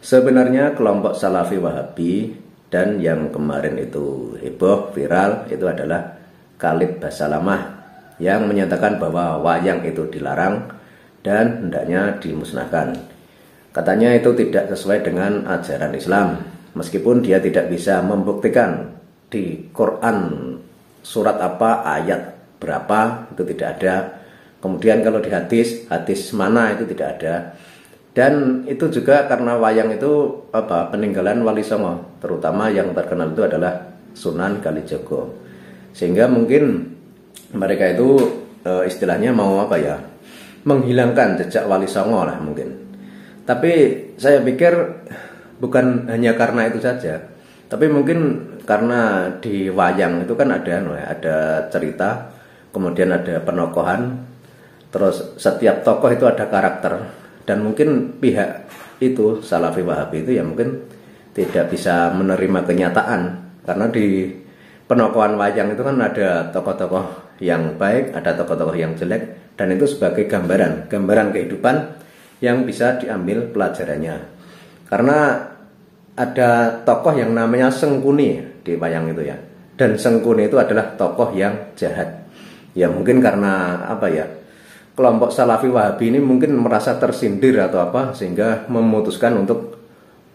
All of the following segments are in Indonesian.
Sebenarnya kelompok Salafi Wahabi dan yang kemarin itu heboh viral itu adalah Khalid Basalamah yang menyatakan bahwa wayang itu dilarang dan hendaknya dimusnahkan. Katanya itu tidak sesuai dengan ajaran Islam, meskipun dia tidak bisa membuktikan di Quran surat apa, ayat berapa, itu tidak ada. Kemudian kalau di hadis, hadis mana itu tidak ada dan itu juga karena wayang itu apa peninggalan Wali Songo terutama yang terkenal itu adalah Sunan Kalijogo sehingga mungkin mereka itu e, istilahnya mau apa ya menghilangkan jejak Wali Songo lah mungkin tapi saya pikir bukan hanya karena itu saja tapi mungkin karena di wayang itu kan ada anu ya, ada cerita kemudian ada penokohan terus setiap tokoh itu ada karakter dan mungkin pihak itu Salafi Wahabi itu ya mungkin tidak bisa menerima kenyataan karena di penokohan wayang itu kan ada tokoh-tokoh yang baik, ada tokoh-tokoh yang jelek dan itu sebagai gambaran, gambaran kehidupan yang bisa diambil pelajarannya. Karena ada tokoh yang namanya Sengkuni di wayang itu ya. Dan Sengkuni itu adalah tokoh yang jahat. Ya mungkin karena apa ya? kelompok Salafi Wahabi ini mungkin merasa tersindir atau apa sehingga memutuskan untuk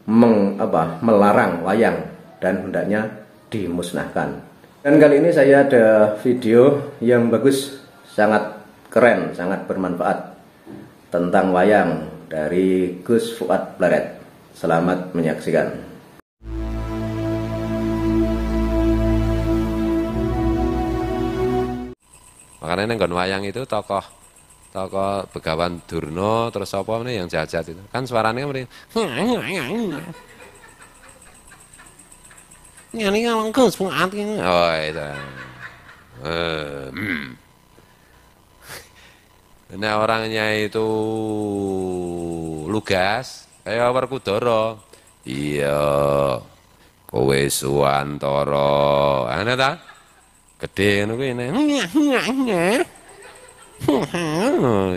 meng, apa, melarang wayang dan hendaknya dimusnahkan. Dan kali ini saya ada video yang bagus, sangat keren, sangat bermanfaat tentang wayang dari Gus Fuad Blaret. Selamat menyaksikan. Makanya nenggon wayang itu tokoh toko Begawan Durno terus apa ini yang jajat itu kan suaranya kan mending ini yang kus pun hati oh itu uh, eh, ini hmm. nah, orangnya itu lugas kayak Werkudara iya kowe suwantara ini ini gedhe ini ini Hmm, hmm, hmm.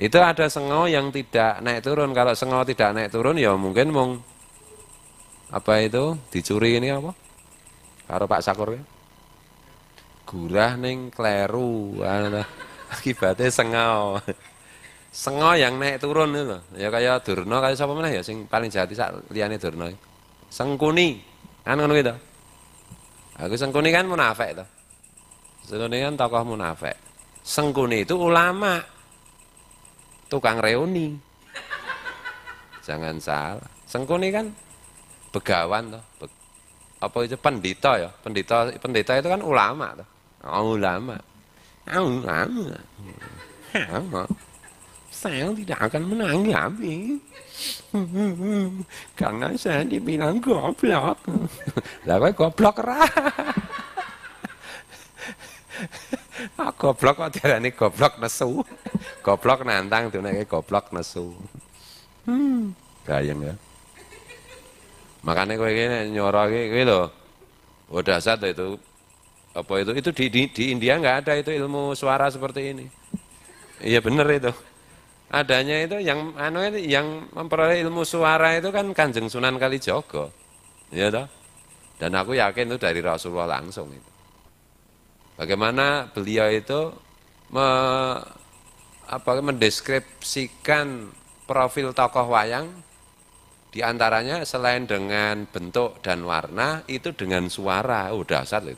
itu ada sengau yang tidak naik turun. Kalau sengau tidak naik turun ya mungkin mong apa itu dicuri ini apa? Karo Pak Sakur ya. Gurah neng kleru. Akibatnya sengau. Sengau yang naik turun itu Ya kayak Durno kayak siapa mana ya sing paling jati sak liane durno Sengkuni. Kan ngono gitu. Aku sengkuni kan munafik tuh, Sengkuni kan tokoh munafik. Sengkuni itu ulama, tukang reuni. Jangan salah. Sengkuni kan begawan toh. Be apa itu pendeta ya? Pendeta pendeta itu kan ulama toh. Oh, ulama. Oh, ulama. Ulama. Saya tidak akan menanggapi karena saya dibilang goblok. Lah goblok rah. goblok kok diarani goblok nesu. goblok nantang diuneke goblok nesu. Hmm, gayeng ya. Makanya kowe ini nyoro kowe lho. Oh dasar itu apa itu? Itu di, di, di India nggak ada itu ilmu suara seperti ini. Iya bener itu. Adanya itu yang anu yang memperoleh ilmu suara itu kan Kanjeng Sunan Kalijogo. Iya toh? Dan aku yakin itu dari Rasulullah langsung itu. Bagaimana beliau itu me, apa, mendeskripsikan profil tokoh wayang di antaranya selain dengan bentuk dan warna itu dengan suara. Oh dasar itu.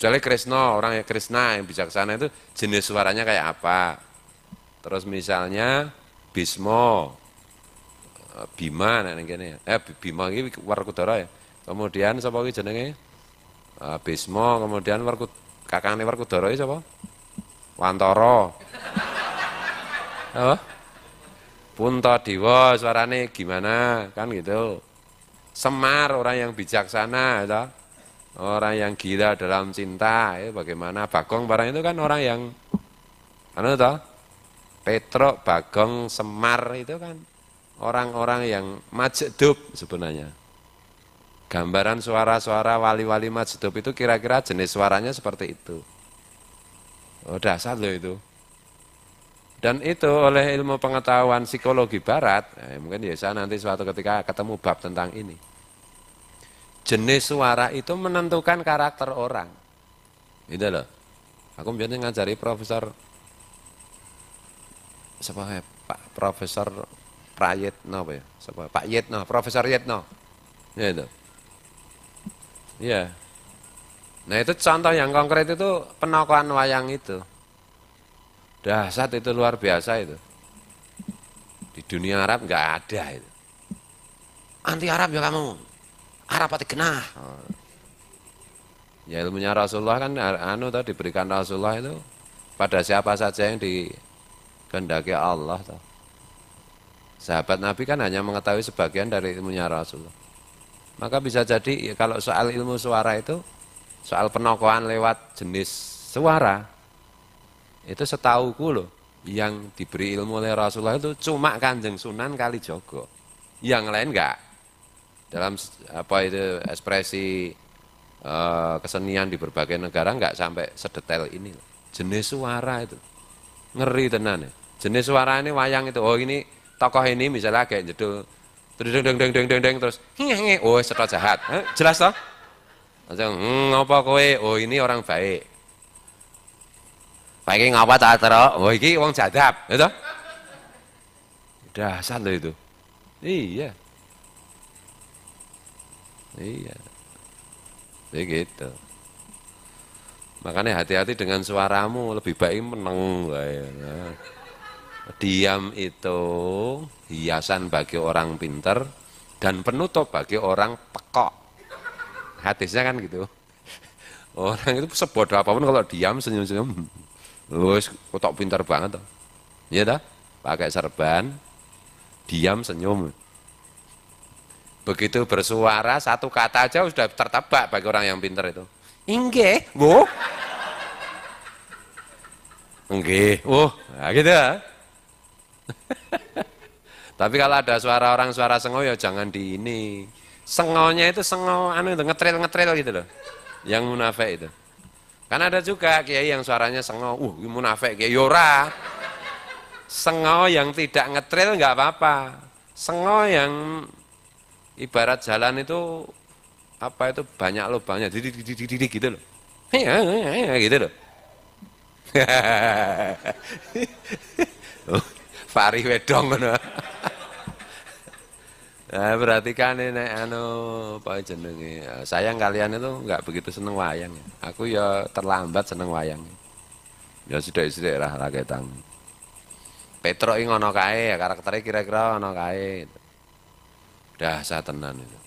Misalnya Krishna, orang yang Krishna yang bijaksana itu jenis suaranya kayak apa. Terus misalnya Bismo, eh, nah, eh, Bima ini gini, Eh Bima ini Warkudara ya. Kemudian siapa lagi jenenge? Eh, Bismo, kemudian Werkudara Kakangane Werkudara iki sapa? Wantara. Oh. Punta Dewa suarane gimana? Kan gitu. Semar orang yang bijaksana itu. Orang yang gila dalam cinta itu ya bagaimana? Bagong barang itu kan orang yang anu itu Petrok, Bagong, Semar itu kan orang-orang yang majedup sebenarnya. Gambaran suara-suara wali-wali majdup itu kira-kira jenis suaranya seperti itu. Oh, dasar loh itu. Dan itu oleh ilmu pengetahuan psikologi barat, eh, mungkin ya saya nanti suatu ketika ketemu bab tentang ini. Jenis suara itu menentukan karakter orang. Itu loh. Aku biasanya ngajari profesor siapa ya? Pak Profesor Prayetno ya? Siapa? Ya? Pak Yetno, Profesor Yetno. Ya itu. Iya. Nah itu contoh yang konkret itu penokohan wayang itu. dah saat itu luar biasa itu. Di dunia Arab nggak ada itu. Anti Arab ya kamu. Arab pati genah. Ya ilmunya Rasulullah kan anu tadi diberikan Rasulullah itu pada siapa saja yang dikehendaki Allah. Tahu. Sahabat Nabi kan hanya mengetahui sebagian dari ilmunya Rasulullah. Maka bisa jadi ya, kalau soal ilmu suara itu soal penokohan lewat jenis suara itu setauku loh yang diberi ilmu oleh Rasulullah itu cuma Kanjeng Sunan Kalijogo. Yang lain enggak. Dalam apa itu ekspresi e, kesenian di berbagai negara enggak sampai sedetail ini. Loh. Jenis suara itu ngeri tenan. Ya. Jenis suara ini wayang itu. Oh ini tokoh ini misalnya kayak judul Terus deng deng deng deng deng deng terus. nge nge Oh, setor jahat. Jelas toh? Langsung, ngapa hmm, kowe? Oh, ini orang baik. baik ngapa tak tero? Oh, ini orang jadab, itu ya Dasar loh itu. Iya. Iya. Begitu. Makanya hati-hati dengan suaramu, lebih baik meneng. Nah. Diam itu hiasan bagi orang pinter dan penutup bagi orang pekok. Hadisnya kan gitu. Orang itu sebodoh apapun kalau diam senyum-senyum, wis kotak pinter banget toh. Iya dah, Pakai serban, diam senyum. Begitu bersuara satu kata aja sudah tertebak bagi orang yang pinter itu. Inggih, Bu. ingge, Oh, nah gitu. Tapi kalau ada suara orang suara sengo ya jangan di ini. Sengonya itu sengo anu itu ngetril-ngetril gitu loh. Yang munafik itu. Kan ada juga kiai yang suaranya sengo, uh munafik kiai yora. Ya sengo yang tidak ngetril nggak apa-apa. Sengo yang ibarat jalan itu apa itu banyak lubangnya, didik didik didik gitu loh. Iya, iya, iya gitu loh. Oh pari wedong ngono. Nah, berarti kan ini anu apa jenenge? Sayang kalian itu enggak begitu seneng wayang. Aku ya terlambat seneng wayang. Ya sudah sithik lah raketang. Petro iki ngono kae ya karakternya kira-kira ngono kae. saya tenan itu.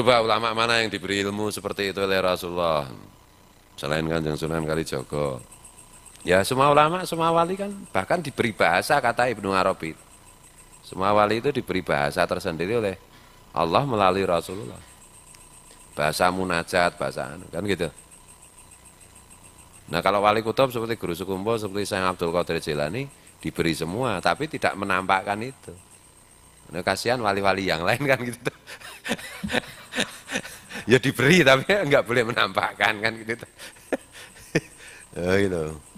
Coba ulama mana yang diberi ilmu seperti itu oleh Rasulullah? Selain Kanjeng Sunan Kalijaga. Ya semua ulama, semua wali kan bahkan diberi bahasa kata Ibnu Arabi. Semua wali itu diberi bahasa tersendiri oleh Allah melalui Rasulullah. Bahasa munajat, bahasa anu, kan gitu. Nah kalau wali kutub seperti Guru Sukumbo, seperti Sayang Abdul Qadir Jilani diberi semua, tapi tidak menampakkan itu. Nah, kasihan wali-wali yang lain kan gitu. ya diberi tapi enggak boleh menampakkan kan gitu. oh, gitu.